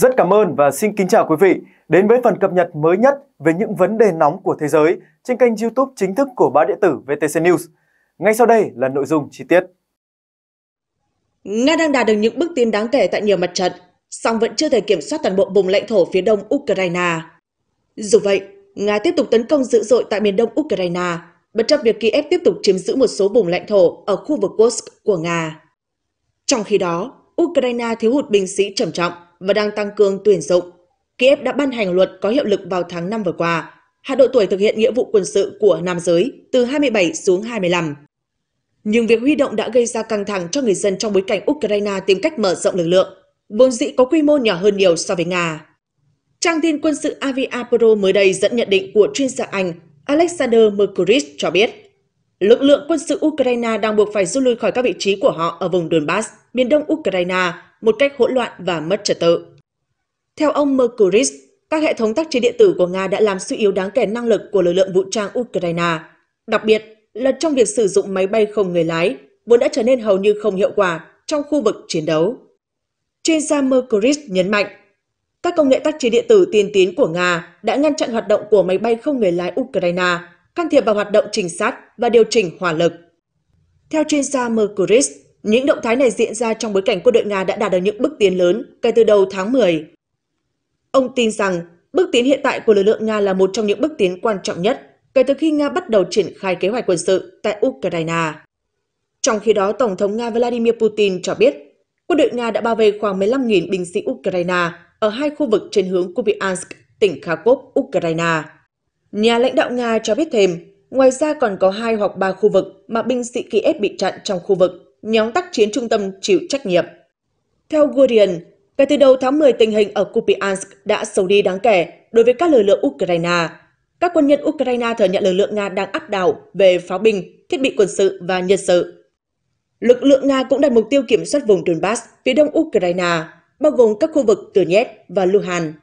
Rất cảm ơn và xin kính chào quý vị đến với phần cập nhật mới nhất về những vấn đề nóng của thế giới trên kênh YouTube chính thức của báo điện tử VTC News. Ngay sau đây là nội dung chi tiết. Nga đang đạt được những bước tiến đáng kể tại nhiều mặt trận, song vẫn chưa thể kiểm soát toàn bộ vùng lãnh thổ phía đông Ukraine. Dù vậy, Nga tiếp tục tấn công dữ dội tại miền đông Ukraine, bất chấp việc Kiev tiếp tục chiếm giữ một số vùng lãnh thổ ở khu vực Kursk của Nga. Trong khi đó, Ukraine thiếu hụt binh sĩ trầm trọng và đang tăng cường tuyển dụng. Kiev đã ban hành luật có hiệu lực vào tháng 5 vừa qua, hạ độ tuổi thực hiện nghĩa vụ quân sự của nam giới từ 27 xuống 25. Nhưng việc huy động đã gây ra căng thẳng cho người dân trong bối cảnh Ukraine tìm cách mở rộng lực lượng, vốn dĩ có quy mô nhỏ hơn nhiều so với Nga. Trang tin quân sự Avia Pro mới đây dẫn nhận định của chuyên gia Anh Alexander Merkuris cho biết, lực lượng quân sự Ukraine đang buộc phải rút lui khỏi các vị trí của họ ở vùng Donbass, miền đông Ukraine, một cách hỗn loạn và mất trật tự. Theo ông Merkuris, các hệ thống tác chiến điện tử của Nga đã làm suy yếu đáng kể năng lực của lực lượng vũ trang Ukraine, đặc biệt là trong việc sử dụng máy bay không người lái, vốn đã trở nên hầu như không hiệu quả trong khu vực chiến đấu. Chuyên gia Merkuris nhấn mạnh, các công nghệ tác chiến điện tử tiên tiến của Nga đã ngăn chặn hoạt động của máy bay không người lái Ukraine, can thiệp vào hoạt động trinh sát và điều chỉnh hỏa lực. Theo chuyên gia Merkuris, những động thái này diễn ra trong bối cảnh quân đội Nga đã đạt được những bước tiến lớn kể từ đầu tháng 10. Ông tin rằng bước tiến hiện tại của lực lượng Nga là một trong những bước tiến quan trọng nhất kể từ khi Nga bắt đầu triển khai kế hoạch quân sự tại Ukraine. Trong khi đó, Tổng thống Nga Vladimir Putin cho biết quân đội Nga đã bao vây khoảng 15.000 binh sĩ Ukraine ở hai khu vực trên hướng Kupiansk, tỉnh Kharkov, Ukraine. Nhà lãnh đạo Nga cho biết thêm, ngoài ra còn có hai hoặc ba khu vực mà binh sĩ Kiev bị chặn trong khu vực nhóm tác chiến trung tâm chịu trách nhiệm. Theo Guardian, kể từ đầu tháng 10 tình hình ở Kupiansk đã xấu đi đáng kể đối với các lực lượng Ukraine. Các quân nhân Ukraine thừa nhận lực lượng Nga đang áp đảo về pháo binh, thiết bị quân sự và nhân sự. Lực lượng Nga cũng đặt mục tiêu kiểm soát vùng Donbass phía đông Ukraine, bao gồm các khu vực Donetsk và Luhansk.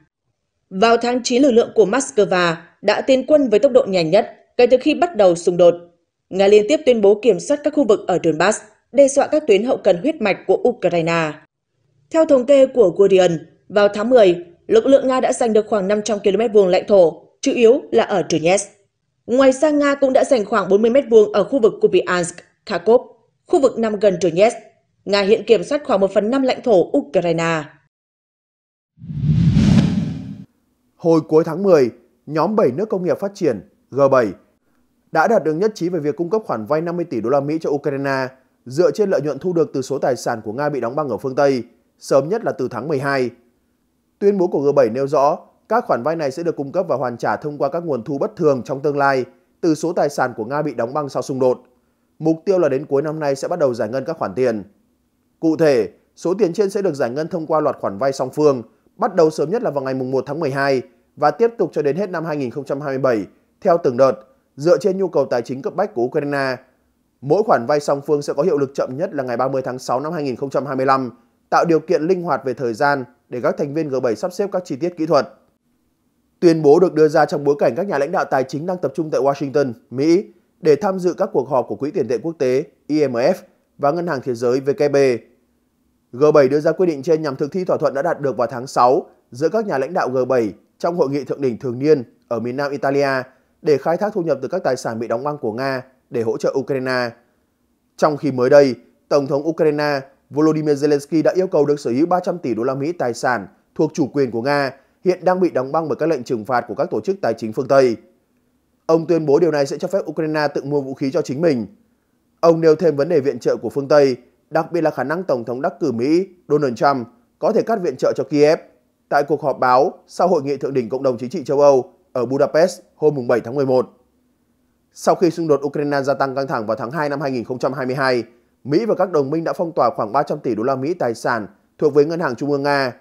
Vào tháng 9, lực lượng của Moscow đã tiến quân với tốc độ nhanh nhất kể từ khi bắt đầu xung đột. Nga liên tiếp tuyên bố kiểm soát các khu vực ở Donbass đe dọa các tuyến hậu cần huyết mạch của Ukraine. Theo thống kê của Guardian, vào tháng 10, lực lượng Nga đã giành được khoảng 500 km vuông lãnh thổ, chủ yếu là ở Donetsk. Ngoài ra, Nga cũng đã giành khoảng 40 m vuông ở khu vực Kupiansk, Kharkov, khu vực nằm gần Donetsk. Nga hiện kiểm soát khoảng 1 phần 5 lãnh thổ Ukraine. Hồi cuối tháng 10, nhóm 7 nước công nghiệp phát triển G7 đã đạt được nhất trí về việc cung cấp khoản vay 50 tỷ đô la Mỹ cho Ukraine dựa trên lợi nhuận thu được từ số tài sản của Nga bị đóng băng ở phương Tây, sớm nhất là từ tháng 12. Tuyên bố của G7 nêu rõ, các khoản vay này sẽ được cung cấp và hoàn trả thông qua các nguồn thu bất thường trong tương lai từ số tài sản của Nga bị đóng băng sau xung đột. Mục tiêu là đến cuối năm nay sẽ bắt đầu giải ngân các khoản tiền. Cụ thể, số tiền trên sẽ được giải ngân thông qua loạt khoản vay song phương, bắt đầu sớm nhất là vào ngày 1 tháng 12 và tiếp tục cho đến hết năm 2027 theo từng đợt, dựa trên nhu cầu tài chính cấp bách của Ukraine Mỗi khoản vay song phương sẽ có hiệu lực chậm nhất là ngày 30 tháng 6 năm 2025, tạo điều kiện linh hoạt về thời gian để các thành viên G7 sắp xếp các chi tiết kỹ thuật. Tuyên bố được đưa ra trong bối cảnh các nhà lãnh đạo tài chính đang tập trung tại Washington, Mỹ để tham dự các cuộc họp của Quỹ tiền tệ quốc tế IMF và Ngân hàng Thế giới WKB. G7 đưa ra quyết định trên nhằm thực thi thỏa thuận đã đạt được vào tháng 6 giữa các nhà lãnh đạo G7 trong hội nghị thượng đỉnh thường niên ở miền nam Italia để khai thác thu nhập từ các tài sản bị đóng băng của Nga để hỗ trợ Ukraine. Trong khi mới đây, Tổng thống Ukraine Volodymyr Zelensky đã yêu cầu được sở hữu 300 tỷ đô la Mỹ tài sản thuộc chủ quyền của Nga, hiện đang bị đóng băng bởi các lệnh trừng phạt của các tổ chức tài chính phương Tây. Ông tuyên bố điều này sẽ cho phép Ukraine tự mua vũ khí cho chính mình. Ông nêu thêm vấn đề viện trợ của phương Tây, đặc biệt là khả năng Tổng thống đắc cử Mỹ Donald Trump có thể cắt viện trợ cho Kiev tại cuộc họp báo sau Hội nghị Thượng đỉnh Cộng đồng Chính trị châu Âu ở Budapest hôm 7 tháng 11. Sau khi xung đột Ukraine gia tăng căng thẳng vào tháng 2 năm 2022, Mỹ và các đồng minh đã phong tỏa khoảng 300 tỷ đô la Mỹ tài sản thuộc với Ngân hàng Trung ương Nga.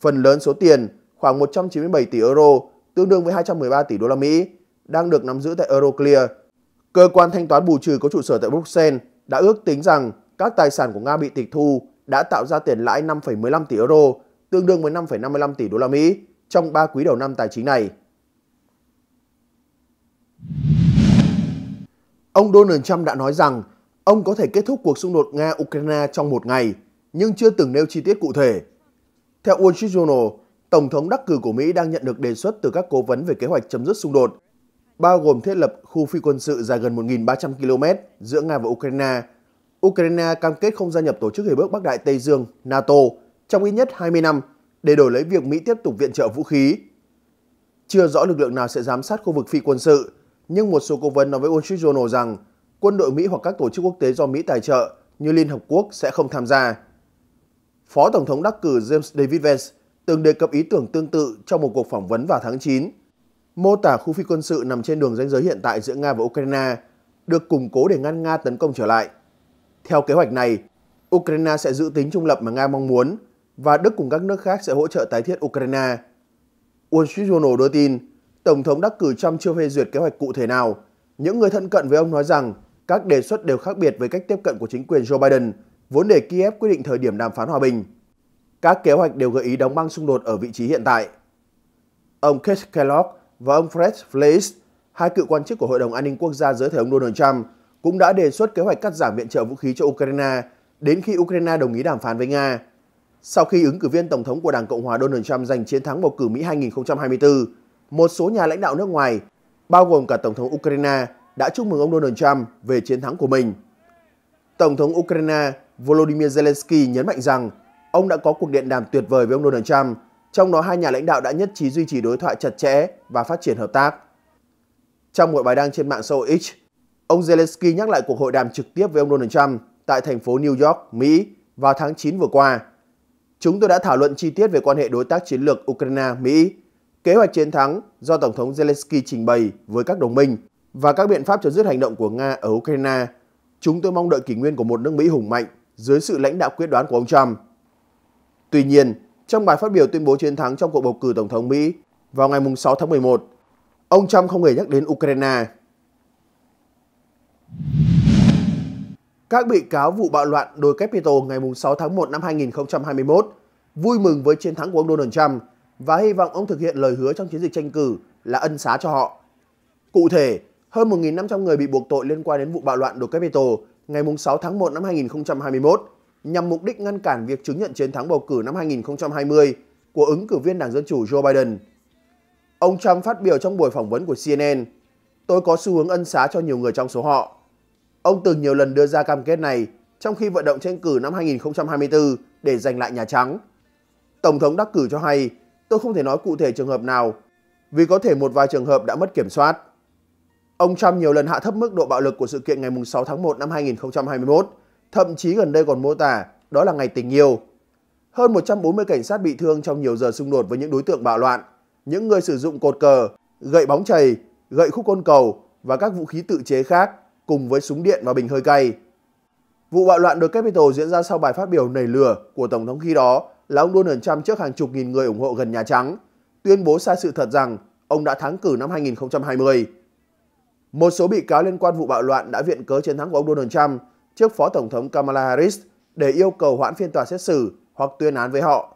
Phần lớn số tiền, khoảng 197 tỷ euro, tương đương với 213 tỷ đô la Mỹ, đang được nắm giữ tại Euroclear. Cơ quan thanh toán bù trừ có trụ sở tại Bruxelles đã ước tính rằng các tài sản của Nga bị tịch thu đã tạo ra tiền lãi 5,15 tỷ euro, tương đương với 5,55 tỷ đô la Mỹ trong 3 quý đầu năm tài chính này. Ông Donald Trump đã nói rằng ông có thể kết thúc cuộc xung đột Nga-Ukraine trong một ngày, nhưng chưa từng nêu chi tiết cụ thể. Theo Wall Street Journal, Tổng thống đắc cử của Mỹ đang nhận được đề xuất từ các cố vấn về kế hoạch chấm dứt xung đột, bao gồm thiết lập khu phi quân sự dài gần 1.300 km giữa Nga và Ukraine. Ukraine cam kết không gia nhập Tổ chức Hiệp ước Bắc Đại Tây Dương, NATO, trong ít nhất 20 năm để đổi lấy việc Mỹ tiếp tục viện trợ vũ khí. Chưa rõ lực lượng nào sẽ giám sát khu vực phi quân sự, nhưng một số cố vấn nói với Wall Street Journal rằng quân đội Mỹ hoặc các tổ chức quốc tế do Mỹ tài trợ như Liên Hợp Quốc sẽ không tham gia. Phó Tổng thống đắc cử James David Vance từng đề cập ý tưởng tương tự trong một cuộc phỏng vấn vào tháng 9, mô tả khu phi quân sự nằm trên đường ranh giới hiện tại giữa Nga và Ukraine được củng cố để ngăn Nga tấn công trở lại. Theo kế hoạch này, Ukraine sẽ giữ tính trung lập mà Nga mong muốn và Đức cùng các nước khác sẽ hỗ trợ tái thiết Ukraine. Wall Street Journal đưa tin, Tổng thống đắc cử Trump chưa phê duyệt kế hoạch cụ thể nào. Những người thân cận với ông nói rằng các đề xuất đều khác biệt với cách tiếp cận của chính quyền Joe Biden, vốn để Kiev quyết định thời điểm đàm phán hòa bình. Các kế hoạch đều gợi ý đóng băng xung đột ở vị trí hiện tại. Ông Keith Kellogg và ông Fred Fleiss, hai cựu quan chức của Hội đồng An ninh Quốc gia dưới thời ông Donald Trump, cũng đã đề xuất kế hoạch cắt giảm viện trợ vũ khí cho Ukraine đến khi Ukraine đồng ý đàm phán với Nga. Sau khi ứng cử viên Tổng thống của Đảng Cộng hòa Donald Trump giành chiến thắng bầu cử Mỹ 2024, một số nhà lãnh đạo nước ngoài, bao gồm cả Tổng thống Ukraine, đã chúc mừng ông Donald Trump về chiến thắng của mình. Tổng thống Ukraine Volodymyr Zelensky nhấn mạnh rằng ông đã có cuộc điện đàm tuyệt vời với ông Donald Trump, trong đó hai nhà lãnh đạo đã nhất trí duy trì đối thoại chặt chẽ và phát triển hợp tác. Trong một bài đăng trên mạng xã hội X, ông Zelensky nhắc lại cuộc hội đàm trực tiếp với ông Donald Trump tại thành phố New York, Mỹ vào tháng 9 vừa qua. Chúng tôi đã thảo luận chi tiết về quan hệ đối tác chiến lược Ukraine-Mỹ kế hoạch chiến thắng do Tổng thống Zelensky trình bày với các đồng minh và các biện pháp chấm dứt hành động của Nga ở Ukraine. Chúng tôi mong đợi kỷ nguyên của một nước Mỹ hùng mạnh dưới sự lãnh đạo quyết đoán của ông Trump. Tuy nhiên, trong bài phát biểu tuyên bố chiến thắng trong cuộc bầu cử Tổng thống Mỹ vào ngày 6 tháng 11, ông Trump không hề nhắc đến Ukraine. Các bị cáo vụ bạo loạn đồi Capitol ngày 6 tháng 1 năm 2021 vui mừng với chiến thắng của ông Donald Trump và hy vọng ông thực hiện lời hứa trong chiến dịch tranh cử là ân xá cho họ. Cụ thể, hơn 1.500 người bị buộc tội liên quan đến vụ bạo loạn đổ Capitol ngày 6 tháng 1 năm 2021 nhằm mục đích ngăn cản việc chứng nhận chiến thắng bầu cử năm 2020 của ứng cử viên Đảng Dân Chủ Joe Biden. Ông Trump phát biểu trong buổi phỏng vấn của CNN, Tôi có xu hướng ân xá cho nhiều người trong số họ. Ông từng nhiều lần đưa ra cam kết này trong khi vận động tranh cử năm 2024 để giành lại Nhà Trắng. Tổng thống đắc cử cho hay tôi không thể nói cụ thể trường hợp nào vì có thể một vài trường hợp đã mất kiểm soát. Ông Trump nhiều lần hạ thấp mức độ bạo lực của sự kiện ngày 6 tháng 1 năm 2021, thậm chí gần đây còn mô tả đó là ngày tình yêu. Hơn 140 cảnh sát bị thương trong nhiều giờ xung đột với những đối tượng bạo loạn, những người sử dụng cột cờ, gậy bóng chày, gậy khúc côn cầu và các vũ khí tự chế khác cùng với súng điện và bình hơi cay. Vụ bạo loạn được Capitol diễn ra sau bài phát biểu nảy lửa của Tổng thống khi đó là ông Donald Trump trước hàng chục nghìn người ủng hộ gần Nhà Trắng, tuyên bố sai sự thật rằng ông đã thắng cử năm 2020. Một số bị cáo liên quan vụ bạo loạn đã viện cớ chiến thắng của ông Donald Trump trước Phó Tổng thống Kamala Harris để yêu cầu hoãn phiên tòa xét xử hoặc tuyên án với họ.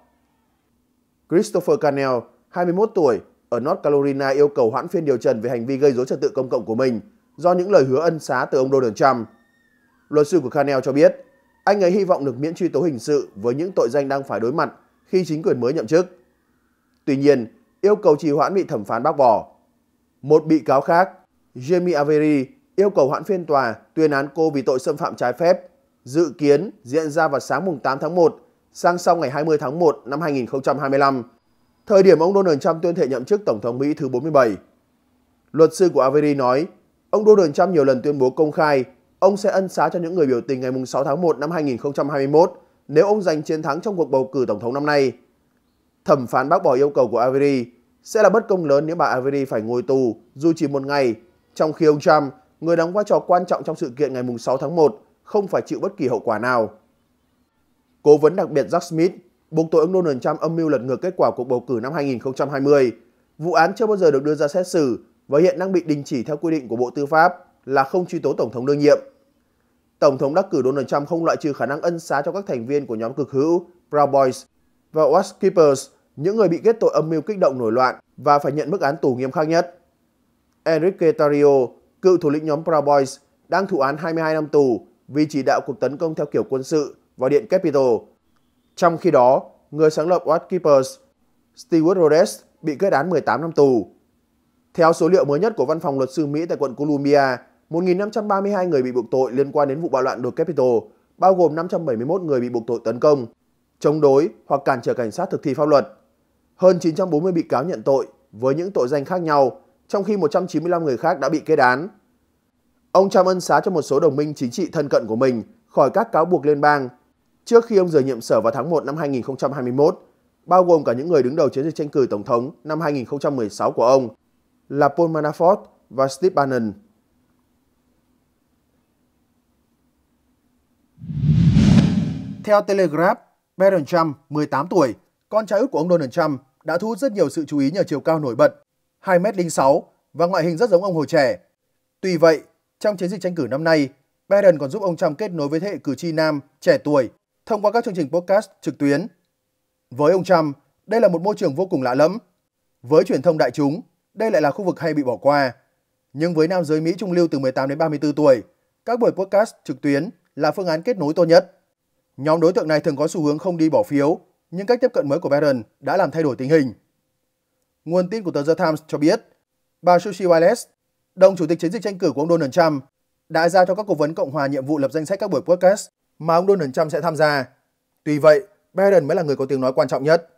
Christopher Cannell, 21 tuổi, ở North Carolina yêu cầu hoãn phiên điều trần về hành vi gây dối trật tự công cộng của mình do những lời hứa ân xá từ ông Donald Trump. Luật sư của Cannell cho biết, anh ấy hy vọng được miễn truy tố hình sự với những tội danh đang phải đối mặt khi chính quyền mới nhậm chức. Tuy nhiên, yêu cầu trì hoãn bị thẩm phán bác bỏ. Một bị cáo khác, Jamie Avery, yêu cầu hoãn phiên tòa tuyên án cô vì tội xâm phạm trái phép, dự kiến diễn ra vào sáng mùng 8 tháng 1, sang sau ngày 20 tháng 1 năm 2025, thời điểm ông Donald Trump tuyên thệ nhậm chức Tổng thống Mỹ thứ 47. Luật sư của Avery nói, ông Donald Trump nhiều lần tuyên bố công khai Ông sẽ ân xá cho những người biểu tình ngày 6 tháng 1 năm 2021 nếu ông giành chiến thắng trong cuộc bầu cử tổng thống năm nay. Thẩm phán bác bỏ yêu cầu của Avery sẽ là bất công lớn nếu bà Avery phải ngồi tù dù chỉ một ngày, trong khi ông Trump, người đóng vai trò quan trọng trong sự kiện ngày 6 tháng 1, không phải chịu bất kỳ hậu quả nào. Cố vấn đặc biệt Jack Smith buộc tội ông Donald Trump âm mưu lật ngược kết quả cuộc bầu cử năm 2020. Vụ án chưa bao giờ được đưa ra xét xử và hiện đang bị đình chỉ theo quy định của Bộ Tư pháp là không truy tố Tổng thống đương nhiệm. Tổng thống đắc cử Donald Trump không loại trừ khả năng ân xá cho các thành viên của nhóm cực hữu Proud Boys và Watch Keepers, những người bị kết tội âm mưu kích động nổi loạn và phải nhận mức án tù nghiêm khắc nhất. Eric Tario, cựu thủ lĩnh nhóm Proud Boys, đang thụ án 22 năm tù vì chỉ đạo cuộc tấn công theo kiểu quân sự vào điện Capitol. Trong khi đó, người sáng lập Watch Keepers, Stewart Rhodes, bị kết án 18 năm tù. Theo số liệu mới nhất của Văn phòng Luật sư Mỹ tại quận Columbia, 1.532 người bị buộc tội liên quan đến vụ bạo loạn đột Capitol, bao gồm 571 người bị buộc tội tấn công, chống đối hoặc cản trở cảnh sát thực thi pháp luật. Hơn 940 bị cáo nhận tội với những tội danh khác nhau, trong khi 195 người khác đã bị kết án. Ông Trump ân xá cho một số đồng minh chính trị thân cận của mình khỏi các cáo buộc liên bang trước khi ông rời nhiệm sở vào tháng 1 năm 2021, bao gồm cả những người đứng đầu chiến dịch tranh cử tổng thống năm 2016 của ông là Paul Manafort và Steve Bannon. Theo Telegraph, Barron Trump, 18 tuổi, con trai út của ông Donald Trump, đã thu hút rất nhiều sự chú ý nhờ chiều cao nổi bật, 2m06 và ngoại hình rất giống ông hồi trẻ. Tuy vậy, trong chiến dịch tranh cử năm nay, Biden còn giúp ông Trump kết nối với thế hệ cử tri nam trẻ tuổi thông qua các chương trình podcast trực tuyến. Với ông Trump, đây là một môi trường vô cùng lạ lẫm. Với truyền thông đại chúng, đây lại là khu vực hay bị bỏ qua. Nhưng với nam giới Mỹ trung lưu từ 18 đến 34 tuổi, các buổi podcast trực tuyến là phương án kết nối tốt nhất. Nhóm đối tượng này thường có xu hướng không đi bỏ phiếu, nhưng cách tiếp cận mới của Biden đã làm thay đổi tình hình. Nguồn tin của tờ The Times cho biết, bà Susie Wiles, đồng chủ tịch chiến dịch tranh cử của ông Donald Trump, đã ra cho các cố vấn Cộng hòa nhiệm vụ lập danh sách các buổi podcast mà ông Donald Trump sẽ tham gia. Tuy vậy, Biden mới là người có tiếng nói quan trọng nhất.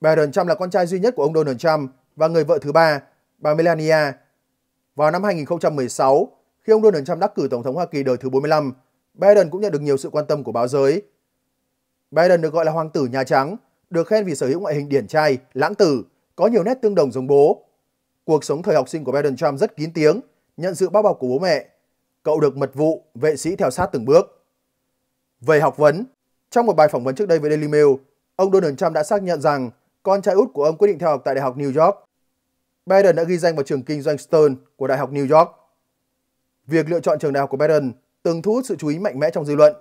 Biden Trump là con trai duy nhất của ông Donald Trump và người vợ thứ ba, bà Melania. Vào năm 2016, khi ông Donald Trump đắc cử Tổng thống Hoa Kỳ đời thứ 45, Biden cũng nhận được nhiều sự quan tâm của báo giới. Biden được gọi là hoàng tử Nhà Trắng, được khen vì sở hữu ngoại hình điển trai, lãng tử, có nhiều nét tương đồng giống bố. Cuộc sống thời học sinh của Biden Trump rất kín tiếng, nhận sự bao bọc của bố mẹ. Cậu được mật vụ, vệ sĩ theo sát từng bước. Về học vấn, trong một bài phỏng vấn trước đây với Daily Mail, ông Donald Trump đã xác nhận rằng con trai út của ông quyết định theo học tại Đại học New York. Biden đã ghi danh vào trường kinh doanh Stern của Đại học New York. Việc lựa chọn trường đại học của Biden từng thu hút sự chú ý mạnh mẽ trong dư luận.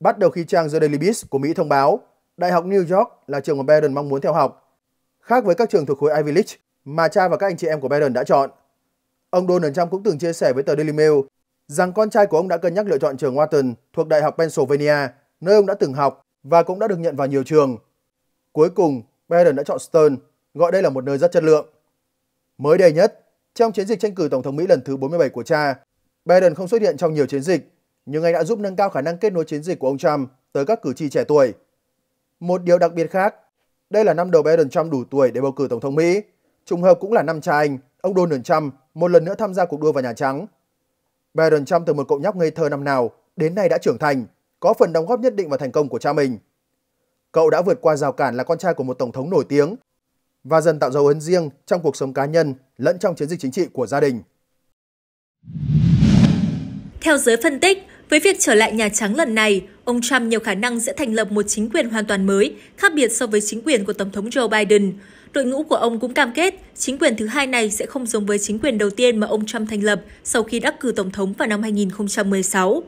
Bắt đầu khi trang The Daily Beast của Mỹ thông báo Đại học New York là trường mà Biden mong muốn theo học, khác với các trường thuộc khối Ivy League mà cha và các anh chị em của Biden đã chọn. Ông Donald Trump cũng từng chia sẻ với tờ Daily Mail rằng con trai của ông đã cân nhắc lựa chọn trường Wharton thuộc Đại học Pennsylvania, nơi ông đã từng học và cũng đã được nhận vào nhiều trường. Cuối cùng, Biden đã chọn Stern, gọi đây là một nơi rất chất lượng. Mới đây nhất, trong chiến dịch tranh cử Tổng thống Mỹ lần thứ 47 của cha, Biden không xuất hiện trong nhiều chiến dịch nhưng anh đã giúp nâng cao khả năng kết nối chiến dịch của ông Trump tới các cử tri trẻ tuổi. Một điều đặc biệt khác, đây là năm đầu Biden Trump đủ tuổi để bầu cử Tổng thống Mỹ. Trùng hợp cũng là năm cha anh, ông Donald Trump, một lần nữa tham gia cuộc đua vào Nhà Trắng. Biden Trump từ một cậu nhóc ngây thơ năm nào đến nay đã trưởng thành, có phần đóng góp nhất định vào thành công của cha mình. Cậu đã vượt qua rào cản là con trai của một tổng thống nổi tiếng và dần tạo dấu ấn riêng trong cuộc sống cá nhân lẫn trong chiến dịch chính trị của gia đình. Theo giới phân tích, với việc trở lại Nhà Trắng lần này, ông Trump nhiều khả năng sẽ thành lập một chính quyền hoàn toàn mới, khác biệt so với chính quyền của Tổng thống Joe Biden. Đội ngũ của ông cũng cam kết chính quyền thứ hai này sẽ không giống với chính quyền đầu tiên mà ông Trump thành lập sau khi đắc cử Tổng thống vào năm 2016.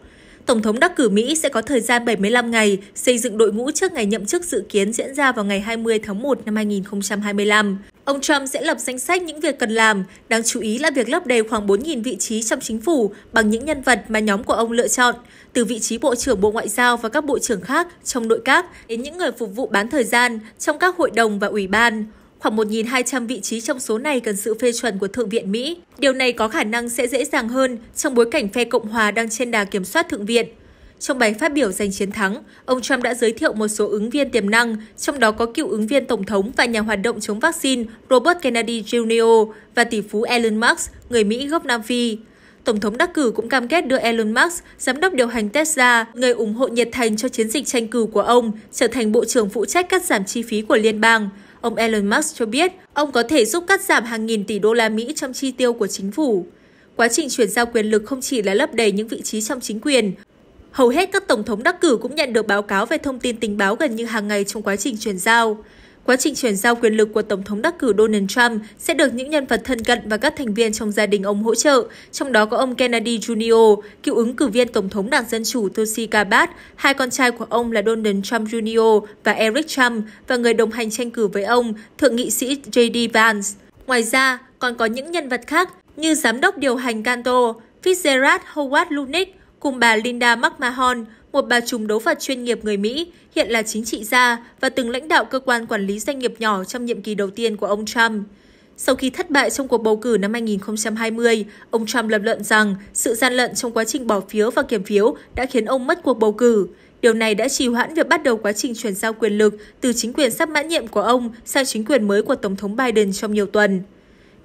Tổng thống đắc cử Mỹ sẽ có thời gian 75 ngày xây dựng đội ngũ trước ngày nhậm chức dự kiến diễn ra vào ngày 20 tháng 1 năm 2025. Ông Trump sẽ lập danh sách những việc cần làm, đáng chú ý là việc lấp đầy khoảng 4.000 vị trí trong chính phủ bằng những nhân vật mà nhóm của ông lựa chọn, từ vị trí Bộ trưởng Bộ Ngoại giao và các bộ trưởng khác trong nội các đến những người phục vụ bán thời gian trong các hội đồng và ủy ban. Khoảng 1.200 vị trí trong số này cần sự phê chuẩn của Thượng viện Mỹ. Điều này có khả năng sẽ dễ dàng hơn trong bối cảnh phe Cộng hòa đang trên đà kiểm soát Thượng viện. Trong bài phát biểu giành chiến thắng, ông Trump đã giới thiệu một số ứng viên tiềm năng, trong đó có cựu ứng viên Tổng thống và nhà hoạt động chống vaccine Robert Kennedy Jr. và tỷ phú Elon Musk, người Mỹ gốc Nam Phi. Tổng thống đắc cử cũng cam kết đưa Elon Musk, giám đốc điều hành Tesla, người ủng hộ nhiệt thành cho chiến dịch tranh cử của ông, trở thành bộ trưởng phụ trách cắt giảm chi phí của liên bang ông Elon Musk cho biết ông có thể giúp cắt giảm hàng nghìn tỷ đô la Mỹ trong chi tiêu của chính phủ. Quá trình chuyển giao quyền lực không chỉ là lấp đầy những vị trí trong chính quyền, hầu hết các tổng thống đắc cử cũng nhận được báo cáo về thông tin tình báo gần như hàng ngày trong quá trình chuyển giao quá trình chuyển giao quyền lực của Tổng thống đắc cử Donald Trump sẽ được những nhân vật thân cận và các thành viên trong gia đình ông hỗ trợ, trong đó có ông Kennedy Jr., cựu ứng cử viên Tổng thống Đảng Dân Chủ Tulsi Gabbard, hai con trai của ông là Donald Trump Jr. và Eric Trump và người đồng hành tranh cử với ông, Thượng nghị sĩ J.D. Vance. Ngoài ra, còn có những nhân vật khác như Giám đốc điều hành Canto, Fitzgerald Howard Lunick cùng bà Linda McMahon, một bà trùm đấu phạt chuyên nghiệp người Mỹ, hiện là chính trị gia và từng lãnh đạo cơ quan quản lý doanh nghiệp nhỏ trong nhiệm kỳ đầu tiên của ông Trump. Sau khi thất bại trong cuộc bầu cử năm 2020, ông Trump lập luận rằng sự gian lận trong quá trình bỏ phiếu và kiểm phiếu đã khiến ông mất cuộc bầu cử. Điều này đã trì hoãn việc bắt đầu quá trình chuyển giao quyền lực từ chính quyền sắp mãn nhiệm của ông sang chính quyền mới của Tổng thống Biden trong nhiều tuần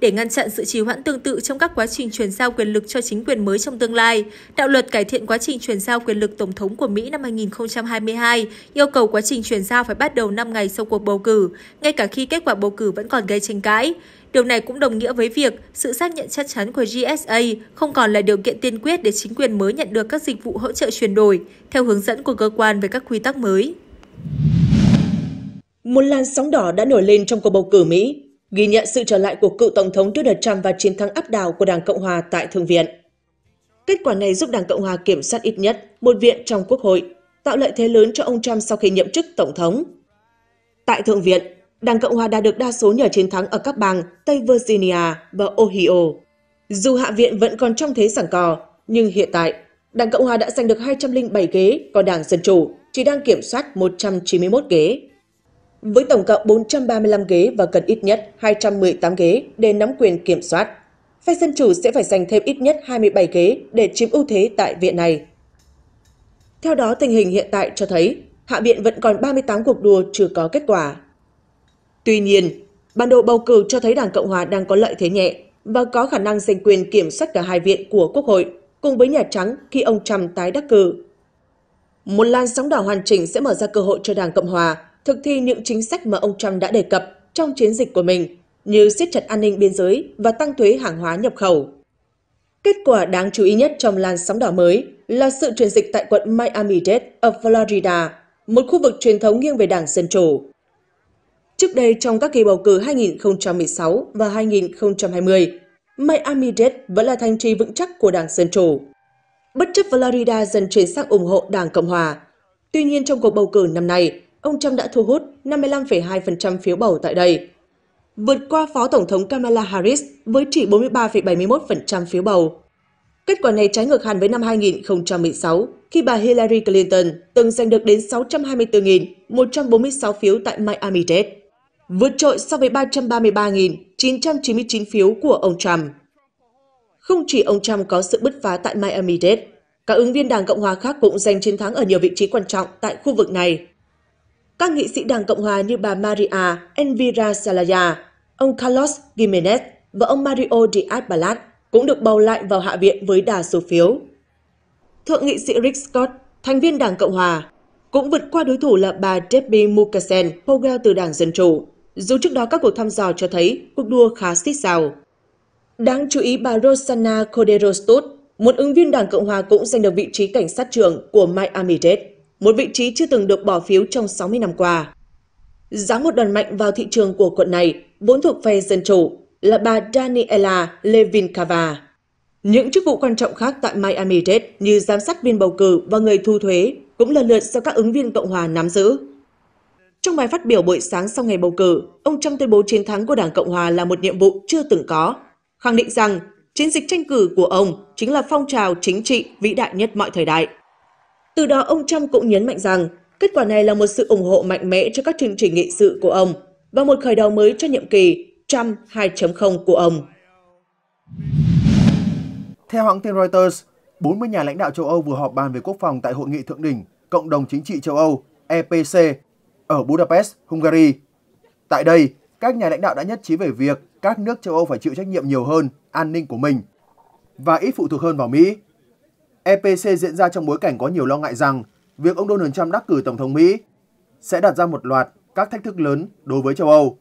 để ngăn chặn sự trì hoãn tương tự trong các quá trình chuyển giao quyền lực cho chính quyền mới trong tương lai. Đạo luật cải thiện quá trình chuyển giao quyền lực tổng thống của Mỹ năm 2022 yêu cầu quá trình chuyển giao phải bắt đầu 5 ngày sau cuộc bầu cử, ngay cả khi kết quả bầu cử vẫn còn gây tranh cãi. Điều này cũng đồng nghĩa với việc sự xác nhận chắc chắn của GSA không còn là điều kiện tiên quyết để chính quyền mới nhận được các dịch vụ hỗ trợ chuyển đổi, theo hướng dẫn của cơ quan về các quy tắc mới. Một làn sóng đỏ đã nổi lên trong cuộc bầu cử Mỹ ghi nhận sự trở lại của cựu Tổng thống Donald Trump và chiến thắng áp đảo của Đảng Cộng Hòa tại Thượng viện. Kết quả này giúp Đảng Cộng Hòa kiểm soát ít nhất một viện trong Quốc hội, tạo lợi thế lớn cho ông Trump sau khi nhậm chức Tổng thống. Tại Thượng viện, Đảng Cộng Hòa đã được đa số nhờ chiến thắng ở các bang Tây Virginia và Ohio. Dù Hạ viện vẫn còn trong thế giảng cò, nhưng hiện tại, Đảng Cộng Hòa đã giành được 207 ghế, còn Đảng Dân Chủ chỉ đang kiểm soát 191 ghế với tổng cộng 435 ghế và cần ít nhất 218 ghế để nắm quyền kiểm soát. Phe Dân Chủ sẽ phải giành thêm ít nhất 27 ghế để chiếm ưu thế tại viện này. Theo đó, tình hình hiện tại cho thấy Hạ Viện vẫn còn 38 cuộc đua chưa có kết quả. Tuy nhiên, bản đồ bầu cử cho thấy Đảng Cộng Hòa đang có lợi thế nhẹ và có khả năng giành quyền kiểm soát cả hai viện của Quốc hội cùng với Nhà Trắng khi ông Trump tái đắc cử. Một làn sóng đảo hoàn chỉnh sẽ mở ra cơ hội cho Đảng Cộng Hòa thực thi những chính sách mà ông Trump đã đề cập trong chiến dịch của mình, như siết chặt an ninh biên giới và tăng thuế hàng hóa nhập khẩu. Kết quả đáng chú ý nhất trong làn sóng đỏ mới là sự chuyển dịch tại quận Miami-Dade ở Florida, một khu vực truyền thống nghiêng về đảng Dân Chủ. Trước đây trong các kỳ bầu cử 2016 và 2020, Miami-Dade vẫn là thanh trì vững chắc của đảng Dân Chủ. Bất chấp Florida dần chuyển sang ủng hộ đảng Cộng Hòa, tuy nhiên trong cuộc bầu cử năm nay, ông Trump đã thu hút 55,2% phiếu bầu tại đây, vượt qua Phó Tổng thống Kamala Harris với chỉ 43,71% phiếu bầu. Kết quả này trái ngược hẳn với năm 2016, khi bà Hillary Clinton từng giành được đến 624.146 phiếu tại Miami-Dade, vượt trội so với 333.999 phiếu của ông Trump. Không chỉ ông Trump có sự bứt phá tại Miami-Dade, các ứng viên Đảng Cộng hòa khác cũng giành chiến thắng ở nhiều vị trí quan trọng tại khu vực này các nghị sĩ Đảng Cộng hòa như bà Maria Elvira Salaya, ông Carlos Jimenez và ông Mario Diaz-Balart cũng được bầu lại vào Hạ viện với đa số phiếu. Thượng nghị sĩ Rick Scott, thành viên Đảng Cộng Hòa, cũng vượt qua đối thủ là bà Debbie Mukasey Powell từ Đảng Dân Chủ, dù trước đó các cuộc thăm dò cho thấy cuộc đua khá xích sao. Đáng chú ý bà Rosanna Cordero Stott, một ứng viên Đảng Cộng Hòa cũng giành được vị trí cảnh sát trưởng của Miami-Dade một vị trí chưa từng được bỏ phiếu trong 60 năm qua. Giá một đòn mạnh vào thị trường của quận này vốn thuộc phe Dân Chủ là bà Daniela Levinkava. Những chức vụ quan trọng khác tại Miami-Dade như giám sát viên bầu cử và người thu thuế cũng lần lượt do các ứng viên Cộng hòa nắm giữ. Trong bài phát biểu buổi sáng sau ngày bầu cử, ông Trump tuyên bố chiến thắng của Đảng Cộng hòa là một nhiệm vụ chưa từng có, khẳng định rằng chiến dịch tranh cử của ông chính là phong trào chính trị vĩ đại nhất mọi thời đại. Từ đó ông Trump cũng nhấn mạnh rằng kết quả này là một sự ủng hộ mạnh mẽ cho các chương trình nghị sự của ông và một khởi đầu mới cho nhiệm kỳ Trump 2.0 của ông. Theo hãng tin Reuters, 40 nhà lãnh đạo châu Âu vừa họp bàn về quốc phòng tại hội nghị thượng đỉnh Cộng đồng Chính trị châu Âu EPC ở Budapest, Hungary. Tại đây, các nhà lãnh đạo đã nhất trí về việc các nước châu Âu phải chịu trách nhiệm nhiều hơn an ninh của mình và ít phụ thuộc hơn vào Mỹ. EPC diễn ra trong bối cảnh có nhiều lo ngại rằng việc ông Donald Trump đắc cử Tổng thống Mỹ sẽ đặt ra một loạt các thách thức lớn đối với châu Âu.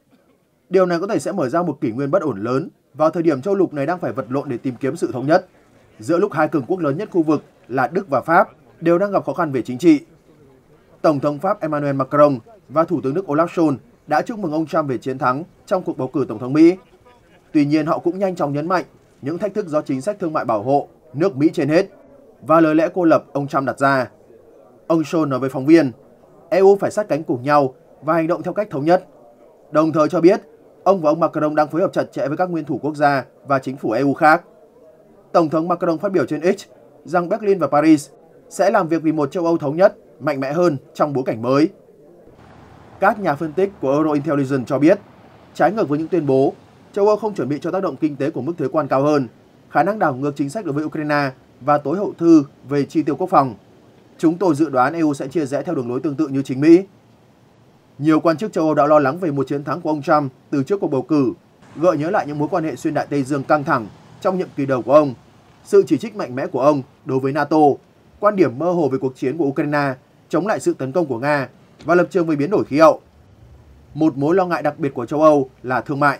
Điều này có thể sẽ mở ra một kỷ nguyên bất ổn lớn vào thời điểm châu lục này đang phải vật lộn để tìm kiếm sự thống nhất. Giữa lúc hai cường quốc lớn nhất khu vực là Đức và Pháp đều đang gặp khó khăn về chính trị. Tổng thống Pháp Emmanuel Macron và Thủ tướng Đức Olaf Scholz đã chúc mừng ông Trump về chiến thắng trong cuộc bầu cử Tổng thống Mỹ. Tuy nhiên họ cũng nhanh chóng nhấn mạnh những thách thức do chính sách thương mại bảo hộ nước Mỹ trên hết và lời lẽ cô lập ông Trump đặt ra. Ông Scholz nói với phóng viên, EU phải sát cánh cùng nhau và hành động theo cách thống nhất. Đồng thời cho biết, ông và ông Macron đang phối hợp chặt chẽ với các nguyên thủ quốc gia và chính phủ EU khác. Tổng thống Macron phát biểu trên X rằng Berlin và Paris sẽ làm việc vì một châu Âu thống nhất, mạnh mẽ hơn trong bối cảnh mới. Các nhà phân tích của Euro Intelligence cho biết, trái ngược với những tuyên bố, châu Âu không chuẩn bị cho tác động kinh tế của mức thuế quan cao hơn, khả năng đảo ngược chính sách đối với Ukraine và tối hậu thư về chi tiêu quốc phòng. Chúng tôi dự đoán EU sẽ chia rẽ theo đường lối tương tự như chính Mỹ. Nhiều quan chức châu Âu đã lo lắng về một chiến thắng của ông Trump từ trước cuộc bầu cử, gợi nhớ lại những mối quan hệ xuyên đại Tây Dương căng thẳng trong nhiệm kỳ đầu của ông, sự chỉ trích mạnh mẽ của ông đối với NATO, quan điểm mơ hồ về cuộc chiến của Ukraine chống lại sự tấn công của Nga và lập trường về biến đổi khí hậu. Một mối lo ngại đặc biệt của châu Âu là thương mại.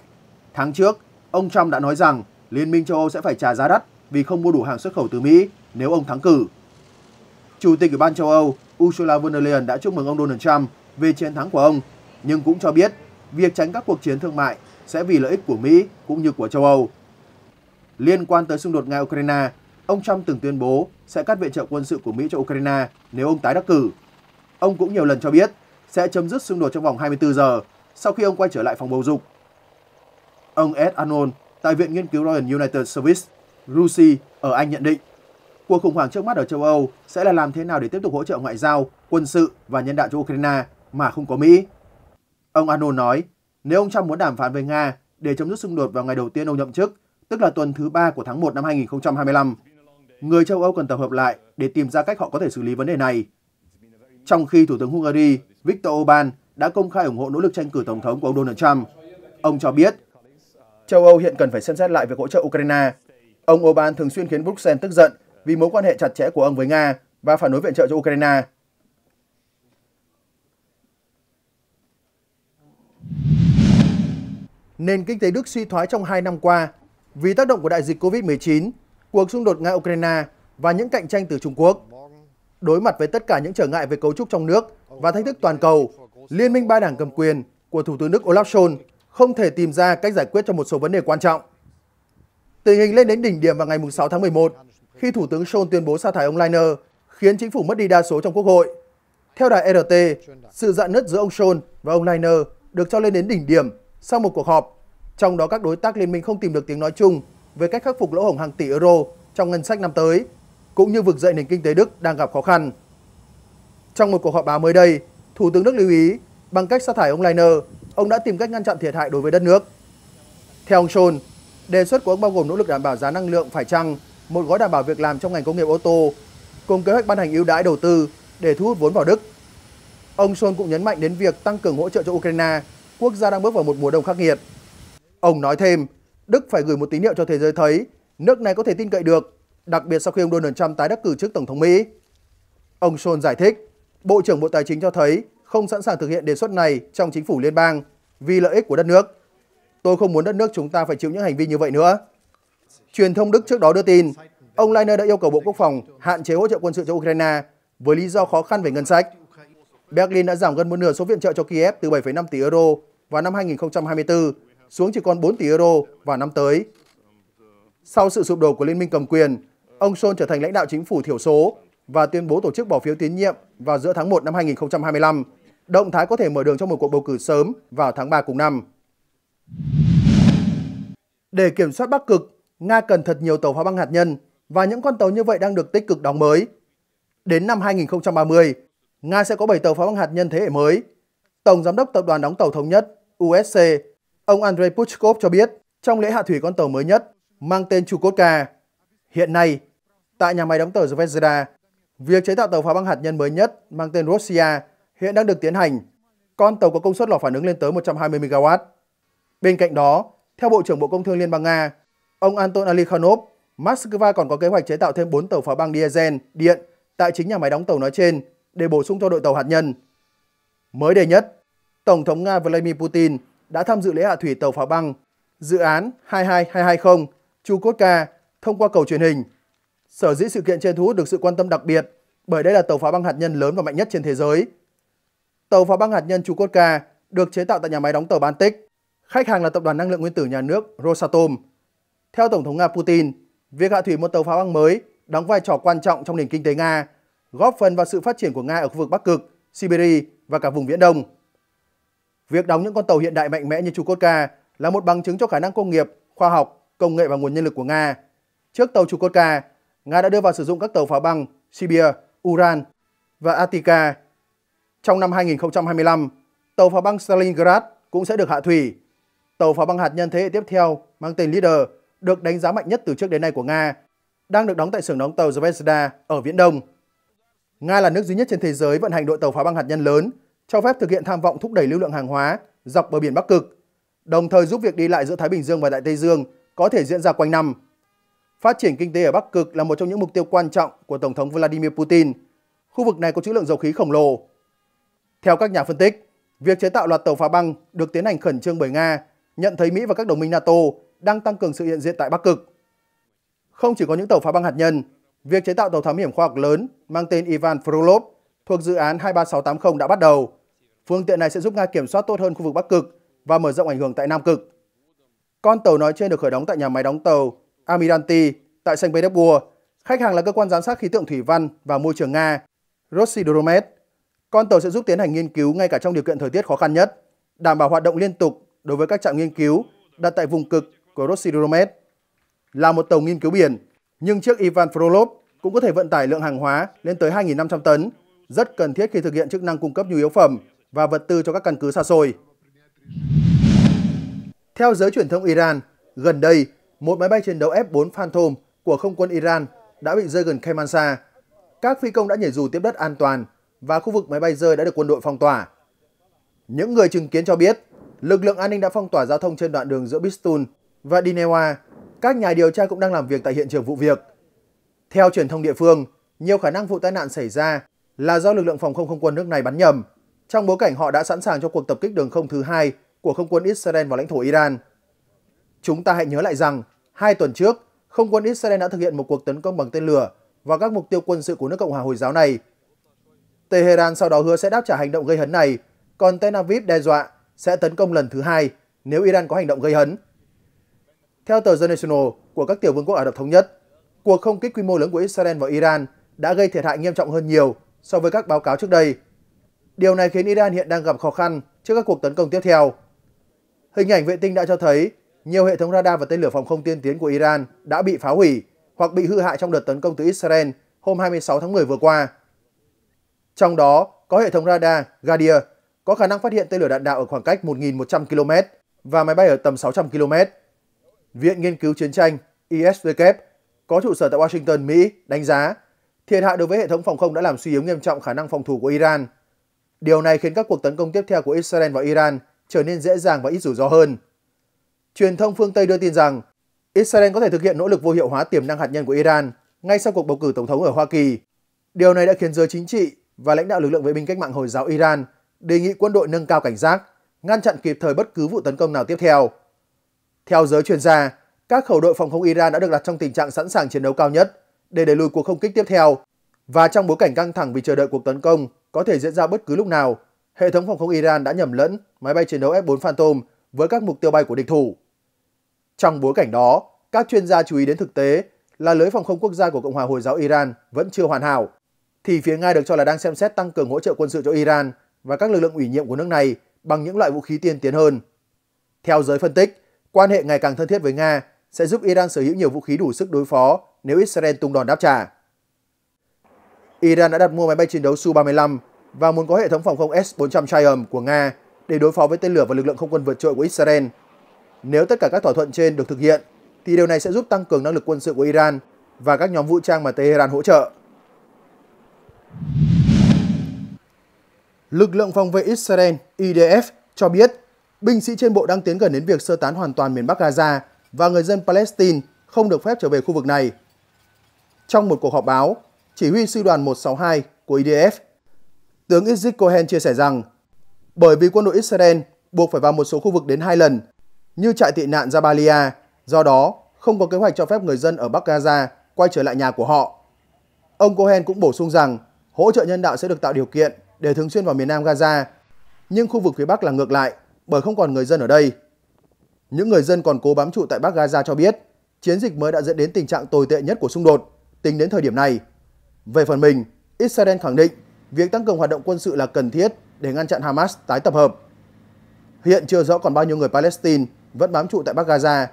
Tháng trước, ông Trump đã nói rằng Liên minh châu Âu sẽ phải trả giá đắt vì không mua đủ hàng xuất khẩu từ Mỹ nếu ông thắng cử. Chủ tịch Ủy ban châu Âu Ursula von der Leyen đã chúc mừng ông Donald Trump về chiến thắng của ông, nhưng cũng cho biết việc tránh các cuộc chiến thương mại sẽ vì lợi ích của Mỹ cũng như của châu Âu. Liên quan tới xung đột Nga-Ukraine, ông Trump từng tuyên bố sẽ cắt viện trợ quân sự của Mỹ cho Ukraine nếu ông tái đắc cử. Ông cũng nhiều lần cho biết sẽ chấm dứt xung đột trong vòng 24 giờ sau khi ông quay trở lại phòng bầu dục. Ông Ed Anon, tại Viện Nghiên cứu Royal United Service Rusi ở Anh nhận định, cuộc khủng hoảng trước mắt ở châu Âu sẽ là làm thế nào để tiếp tục hỗ trợ ngoại giao, quân sự và nhân đạo cho Ukraine mà không có Mỹ. Ông Arnold nói, nếu ông Trump muốn đàm phán với Nga để chấm dứt xung đột vào ngày đầu tiên ông nhậm chức, tức là tuần thứ ba của tháng 1 năm 2025, người châu Âu cần tập hợp lại để tìm ra cách họ có thể xử lý vấn đề này. Trong khi Thủ tướng Hungary Viktor Orbán đã công khai ủng hộ nỗ lực tranh cử Tổng thống của ông Donald Trump, ông cho biết châu Âu hiện cần phải xem xét lại việc hỗ trợ Ukraine Ông Orbán thường xuyên khiến Bruxelles tức giận vì mối quan hệ chặt chẽ của ông với Nga và phản đối viện trợ cho Ukraine. Nền kinh tế Đức suy thoái trong 2 năm qua vì tác động của đại dịch COVID-19, cuộc xung đột Nga-Ukraine và những cạnh tranh từ Trung Quốc. Đối mặt với tất cả những trở ngại về cấu trúc trong nước và thách thức toàn cầu, Liên minh ba đảng cầm quyền của Thủ tướng Đức Olaf Scholz không thể tìm ra cách giải quyết cho một số vấn đề quan trọng. Tình hình lên đến đỉnh điểm vào ngày 6 tháng 11 khi Thủ tướng Scholz tuyên bố sa thải ông Leiner khiến chính phủ mất đi đa số trong Quốc hội. Theo đài RT, sự dạn nứt giữa ông Scholz và ông Leiner được cho lên đến đỉnh điểm sau một cuộc họp, trong đó các đối tác liên minh không tìm được tiếng nói chung về cách khắc phục lỗ hổng hàng tỷ euro trong ngân sách năm tới, cũng như vực dậy nền kinh tế Đức đang gặp khó khăn. Trong một cuộc họp báo mới đây, Thủ tướng Đức lưu ý bằng cách sa thải ông Leiner, ông đã tìm cách ngăn chặn thiệt hại đối với đất nước. Theo ông Scholz, Đề xuất của ông bao gồm nỗ lực đảm bảo giá năng lượng phải chăng, một gói đảm bảo việc làm trong ngành công nghiệp ô tô, cùng kế hoạch ban hành ưu đãi đầu tư để thu hút vốn vào Đức. Ông Scholz cũng nhấn mạnh đến việc tăng cường hỗ trợ cho Ukraine, quốc gia đang bước vào một mùa đông khắc nghiệt. Ông nói thêm, Đức phải gửi một tín hiệu cho thế giới thấy nước này có thể tin cậy được, đặc biệt sau khi ông Donald Trump tái đắc cử chức Tổng thống Mỹ. Ông Scholz giải thích, Bộ trưởng Bộ Tài chính cho thấy không sẵn sàng thực hiện đề xuất này trong chính phủ liên bang vì lợi ích của đất nước. Tôi không muốn đất nước chúng ta phải chịu những hành vi như vậy nữa. Truyền thông Đức trước đó đưa tin, ông Leiner đã yêu cầu Bộ Quốc phòng hạn chế hỗ trợ quân sự cho Ukraine với lý do khó khăn về ngân sách. Berlin đã giảm gần một nửa số viện trợ cho Kiev từ 7,5 tỷ euro vào năm 2024 xuống chỉ còn 4 tỷ euro vào năm tới. Sau sự sụp đổ của liên minh cầm quyền, ông Scholz trở thành lãnh đạo chính phủ thiểu số và tuyên bố tổ chức bỏ phiếu tín nhiệm vào giữa tháng 1 năm 2025. Động thái có thể mở đường cho một cuộc bầu cử sớm vào tháng 3 cùng năm. Để kiểm soát Bắc Cực, Nga cần thật nhiều tàu phá băng hạt nhân và những con tàu như vậy đang được tích cực đóng mới. Đến năm 2030, Nga sẽ có 7 tàu phá băng hạt nhân thế hệ mới. Tổng giám đốc tập đoàn đóng tàu thống nhất USC, ông Andrei Puchkov cho biết trong lễ hạ thủy con tàu mới nhất mang tên Chukotka. Hiện nay, tại nhà máy đóng tàu Zvezda, việc chế tạo tàu phá băng hạt nhân mới nhất mang tên Russia hiện đang được tiến hành. Con tàu có công suất lò phản ứng lên tới 120 MW. Bên cạnh đó, theo Bộ trưởng Bộ Công Thương Liên bang Nga, ông Anton Alikhanov, Moscow còn có kế hoạch chế tạo thêm 4 tàu pháo băng diesel, điện tại chính nhà máy đóng tàu nói trên để bổ sung cho đội tàu hạt nhân. Mới đây nhất, Tổng thống Nga Vladimir Putin đã tham dự lễ hạ thủy tàu pháo băng dự án 22220 Chukotka thông qua cầu truyền hình. Sở dĩ sự kiện trên thu hút được sự quan tâm đặc biệt bởi đây là tàu pháo băng hạt nhân lớn và mạnh nhất trên thế giới. Tàu pháo băng hạt nhân Chukotka được chế tạo tại nhà máy đóng tàu Baltic Khách hàng là tập đoàn năng lượng nguyên tử nhà nước Rosatom. Theo Tổng thống Nga Putin, việc hạ thủy một tàu pháo băng mới đóng vai trò quan trọng trong nền kinh tế Nga, góp phần vào sự phát triển của Nga ở khu vực Bắc Cực, Siberia và cả vùng Viễn Đông. Việc đóng những con tàu hiện đại mạnh mẽ như Chukotka là một bằng chứng cho khả năng công nghiệp, khoa học, công nghệ và nguồn nhân lực của Nga. Trước tàu Chukotka, Nga đã đưa vào sử dụng các tàu pháo băng Sibir, Uran và Atika. Trong năm 2025, tàu pháo băng Stalingrad cũng sẽ được hạ thủy. Tàu phá băng hạt nhân thế hệ tiếp theo mang tên Leader được đánh giá mạnh nhất từ trước đến nay của Nga, đang được đóng tại xưởng đóng tàu Zvezda ở Viễn Đông. Nga là nước duy nhất trên thế giới vận hành đội tàu phá băng hạt nhân lớn, cho phép thực hiện tham vọng thúc đẩy lưu lượng hàng hóa dọc bờ biển Bắc Cực, đồng thời giúp việc đi lại giữa Thái Bình Dương và Đại Tây Dương có thể diễn ra quanh năm. Phát triển kinh tế ở Bắc Cực là một trong những mục tiêu quan trọng của Tổng thống Vladimir Putin. Khu vực này có trữ lượng dầu khí khổng lồ. Theo các nhà phân tích, việc chế tạo loạt tàu phá băng được tiến hành khẩn trương bởi Nga nhận thấy Mỹ và các đồng minh NATO đang tăng cường sự hiện diện tại Bắc Cực. Không chỉ có những tàu phá băng hạt nhân, việc chế tạo tàu thám hiểm khoa học lớn mang tên Ivan Frolov thuộc dự án 23680 đã bắt đầu. Phương tiện này sẽ giúp Nga kiểm soát tốt hơn khu vực Bắc Cực và mở rộng ảnh hưởng tại Nam Cực. Con tàu nói trên được khởi đóng tại nhà máy đóng tàu Amiranty tại Saint Petersburg. Khách hàng là cơ quan giám sát khí tượng thủy văn và môi trường Nga, Rosidromet. Con tàu sẽ giúp tiến hành nghiên cứu ngay cả trong điều kiện thời tiết khó khăn nhất, đảm bảo hoạt động liên tục đối với các trạm nghiên cứu đặt tại vùng cực của Rosidromet Là một tàu nghiên cứu biển, nhưng chiếc Ivan Frolov cũng có thể vận tải lượng hàng hóa lên tới 2.500 tấn, rất cần thiết khi thực hiện chức năng cung cấp nhu yếu phẩm và vật tư cho các căn cứ xa xôi. Theo giới truyền thông Iran, gần đây, một máy bay chiến đấu F-4 Phantom của không quân Iran đã bị rơi gần Kemansa. Các phi công đã nhảy dù tiếp đất an toàn và khu vực máy bay rơi đã được quân đội phong tỏa. Những người chứng kiến cho biết, Lực lượng an ninh đã phong tỏa giao thông trên đoạn đường giữa Bistun và Dinewa. Các nhà điều tra cũng đang làm việc tại hiện trường vụ việc. Theo truyền thông địa phương, nhiều khả năng vụ tai nạn xảy ra là do lực lượng phòng không không quân nước này bắn nhầm, trong bối cảnh họ đã sẵn sàng cho cuộc tập kích đường không thứ hai của không quân Israel vào lãnh thổ Iran. Chúng ta hãy nhớ lại rằng, hai tuần trước, không quân Israel đã thực hiện một cuộc tấn công bằng tên lửa vào các mục tiêu quân sự của nước Cộng hòa Hồi giáo này. Tehran sau đó hứa sẽ đáp trả hành động gây hấn này, còn Tel Aviv đe dọa sẽ tấn công lần thứ hai nếu Iran có hành động gây hấn. Theo tờ The National của các tiểu vương quốc Ả Rập Thống Nhất, cuộc không kích quy mô lớn của Israel vào Iran đã gây thiệt hại nghiêm trọng hơn nhiều so với các báo cáo trước đây. Điều này khiến Iran hiện đang gặp khó khăn trước các cuộc tấn công tiếp theo. Hình ảnh vệ tinh đã cho thấy nhiều hệ thống radar và tên lửa phòng không tiên tiến của Iran đã bị phá hủy hoặc bị hư hại trong đợt tấn công từ Israel hôm 26 tháng 10 vừa qua. Trong đó có hệ thống radar Guardian có khả năng phát hiện tên lửa đạn đạo ở khoảng cách 1.100 km và máy bay ở tầm 600 km. Viện Nghiên cứu Chiến tranh ISW có trụ sở tại Washington, Mỹ đánh giá thiệt hại đối với hệ thống phòng không đã làm suy yếu nghiêm trọng khả năng phòng thủ của Iran. Điều này khiến các cuộc tấn công tiếp theo của Israel vào Iran trở nên dễ dàng và ít rủi ro hơn. Truyền thông phương Tây đưa tin rằng Israel có thể thực hiện nỗ lực vô hiệu hóa tiềm năng hạt nhân của Iran ngay sau cuộc bầu cử tổng thống ở Hoa Kỳ. Điều này đã khiến giới chính trị và lãnh đạo lực lượng vệ binh cách mạng Hồi giáo Iran đề nghị quân đội nâng cao cảnh giác, ngăn chặn kịp thời bất cứ vụ tấn công nào tiếp theo. Theo giới chuyên gia, các khẩu đội phòng không Iran đã được đặt trong tình trạng sẵn sàng chiến đấu cao nhất để đẩy lùi cuộc không kích tiếp theo và trong bối cảnh căng thẳng vì chờ đợi cuộc tấn công có thể diễn ra bất cứ lúc nào, hệ thống phòng không Iran đã nhầm lẫn máy bay chiến đấu F-4 Phantom với các mục tiêu bay của địch thủ. Trong bối cảnh đó, các chuyên gia chú ý đến thực tế là lưới phòng không quốc gia của Cộng hòa Hồi giáo Iran vẫn chưa hoàn hảo, thì phía Nga được cho là đang xem xét tăng cường hỗ trợ quân sự cho Iran và các lực lượng ủy nhiệm của nước này bằng những loại vũ khí tiên tiến hơn. Theo giới phân tích, quan hệ ngày càng thân thiết với Nga sẽ giúp Iran sở hữu nhiều vũ khí đủ sức đối phó nếu Israel tung đòn đáp trả. Iran đã đặt mua máy bay chiến đấu Su-35 và muốn có hệ thống phòng không S-400 Triumph của Nga để đối phó với tên lửa và lực lượng không quân vượt trội của Israel. Nếu tất cả các thỏa thuận trên được thực hiện, thì điều này sẽ giúp tăng cường năng lực quân sự của Iran và các nhóm vũ trang mà Tehran hỗ trợ. Lực lượng phòng vệ Israel IDF cho biết binh sĩ trên bộ đang tiến gần đến việc sơ tán hoàn toàn miền Bắc Gaza và người dân Palestine không được phép trở về khu vực này. Trong một cuộc họp báo, chỉ huy sư đoàn 162 của IDF, tướng Isaac Cohen chia sẻ rằng bởi vì quân đội Israel buộc phải vào một số khu vực đến hai lần, như trại tị nạn Jabalia, do đó không có kế hoạch cho phép người dân ở Bắc Gaza quay trở lại nhà của họ. Ông Cohen cũng bổ sung rằng hỗ trợ nhân đạo sẽ được tạo điều kiện để thường xuyên vào miền nam Gaza, nhưng khu vực phía Bắc là ngược lại bởi không còn người dân ở đây. Những người dân còn cố bám trụ tại Bắc Gaza cho biết, chiến dịch mới đã dẫn đến tình trạng tồi tệ nhất của xung đột tính đến thời điểm này. Về phần mình, Israel khẳng định việc tăng cường hoạt động quân sự là cần thiết để ngăn chặn Hamas tái tập hợp. Hiện chưa rõ còn bao nhiêu người Palestine vẫn bám trụ tại Bắc Gaza.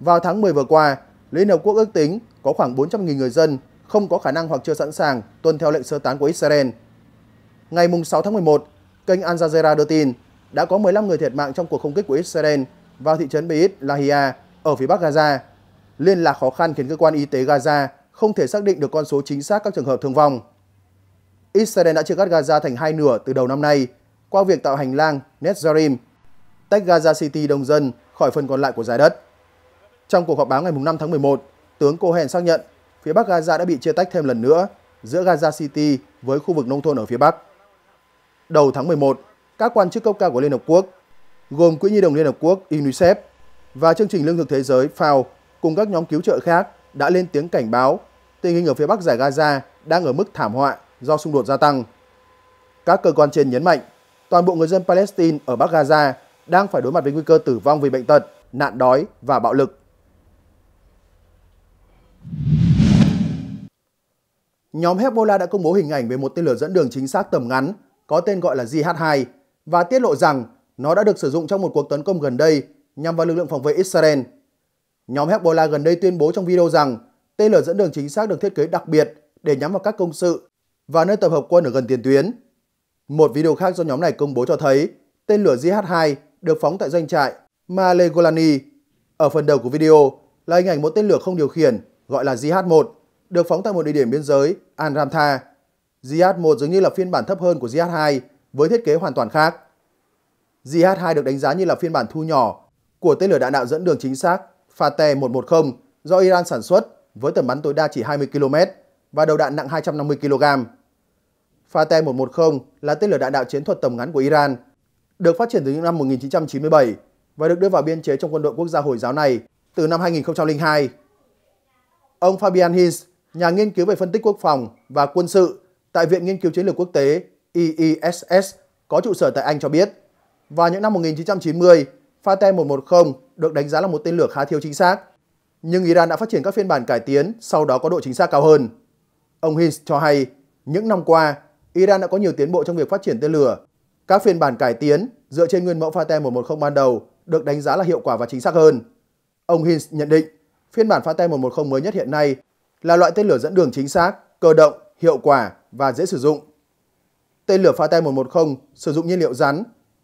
Vào tháng 10 vừa qua, Liên Hợp Quốc ước tính có khoảng 400.000 người dân không có khả năng hoặc chưa sẵn sàng tuân theo lệnh sơ tán của Israel. Ngày 6 tháng 11, kênh Al Jazeera đưa tin đã có 15 người thiệt mạng trong cuộc không kích của Israel vào thị trấn Beit Lahia ở phía bắc Gaza. Liên lạc khó khăn khiến cơ quan y tế Gaza không thể xác định được con số chính xác các trường hợp thương vong. Israel đã chia cắt Gaza thành hai nửa từ đầu năm nay qua việc tạo hành lang Netzarim, tách Gaza City đông dân khỏi phần còn lại của giải đất. Trong cuộc họp báo ngày 5 tháng 11, tướng Cohen xác nhận phía bắc Gaza đã bị chia tách thêm lần nữa giữa Gaza City với khu vực nông thôn ở phía bắc đầu tháng 11, các quan chức cấp cao của Liên Hợp Quốc, gồm Quỹ Nhi đồng Liên Hợp Quốc UNICEF và Chương trình Lương thực Thế giới FAO cùng các nhóm cứu trợ khác đã lên tiếng cảnh báo tình hình ở phía bắc giải Gaza đang ở mức thảm họa do xung đột gia tăng. Các cơ quan trên nhấn mạnh toàn bộ người dân Palestine ở Bắc Gaza đang phải đối mặt với nguy cơ tử vong vì bệnh tật, nạn đói và bạo lực. Nhóm Hezbollah đã công bố hình ảnh về một tên lửa dẫn đường chính xác tầm ngắn có tên gọi là JH2 và tiết lộ rằng nó đã được sử dụng trong một cuộc tấn công gần đây nhằm vào lực lượng phòng vệ Israel. Nhóm Hezbollah gần đây tuyên bố trong video rằng tên lửa dẫn đường chính xác được thiết kế đặc biệt để nhắm vào các công sự và nơi tập hợp quân ở gần tiền tuyến. Một video khác do nhóm này công bố cho thấy tên lửa JH2 được phóng tại doanh trại Malegolani. Ở phần đầu của video là hình ảnh một tên lửa không điều khiển gọi là JH1 được phóng tại một địa điểm biên giới Al Ramtha zh 1 dường như là phiên bản thấp hơn của zh 2 với thiết kế hoàn toàn khác. zh 2 được đánh giá như là phiên bản thu nhỏ của tên lửa đạn đạo dẫn đường chính xác Fateh-110 do Iran sản xuất với tầm bắn tối đa chỉ 20 km và đầu đạn nặng 250 kg. Fateh-110 là tên lửa đạn đạo chiến thuật tầm ngắn của Iran, được phát triển từ những năm 1997 và được đưa vào biên chế trong quân đội quốc gia Hồi giáo này từ năm 2002. Ông Fabian Hinz, nhà nghiên cứu về phân tích quốc phòng và quân sự tại Viện Nghiên cứu Chiến lược Quốc tế EESS có trụ sở tại Anh cho biết. Vào những năm 1990, Fateh 110 được đánh giá là một tên lửa khá thiếu chính xác, nhưng Iran đã phát triển các phiên bản cải tiến sau đó có độ chính xác cao hơn. Ông Hinz cho hay, những năm qua, Iran đã có nhiều tiến bộ trong việc phát triển tên lửa. Các phiên bản cải tiến dựa trên nguyên mẫu Fateh 110 ban đầu được đánh giá là hiệu quả và chính xác hơn. Ông Hinz nhận định, phiên bản Fateh 110 mới nhất hiện nay là loại tên lửa dẫn đường chính xác, cơ động, hiệu quả và dễ sử dụng. Tên lửa Fate 110 sử dụng nhiên liệu rắn.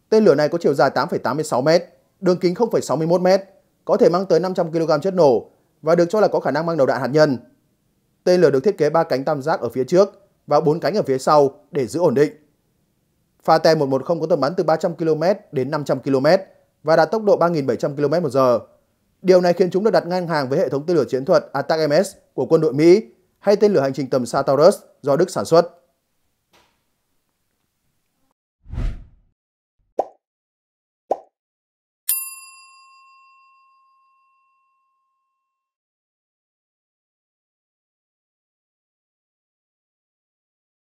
Tên lửa này có chiều dài 8,86m, đường kính 0,61m, có thể mang tới 500 kg chất nổ và được cho là có khả năng mang đầu đạn hạt nhân. Tên lửa được thiết kế 3 cánh tam giác ở phía trước và 4 cánh ở phía sau để giữ ổn định. Fate 110 có tầm bắn từ 300 km đến 500 km và đạt tốc độ 3.700 km/h. Điều này khiến chúng được đặt ngang hàng với hệ thống tên lửa chiến thuật ATACMS của quân đội Mỹ hay tên lửa hành trình tầm xa Taurus do Đức sản xuất.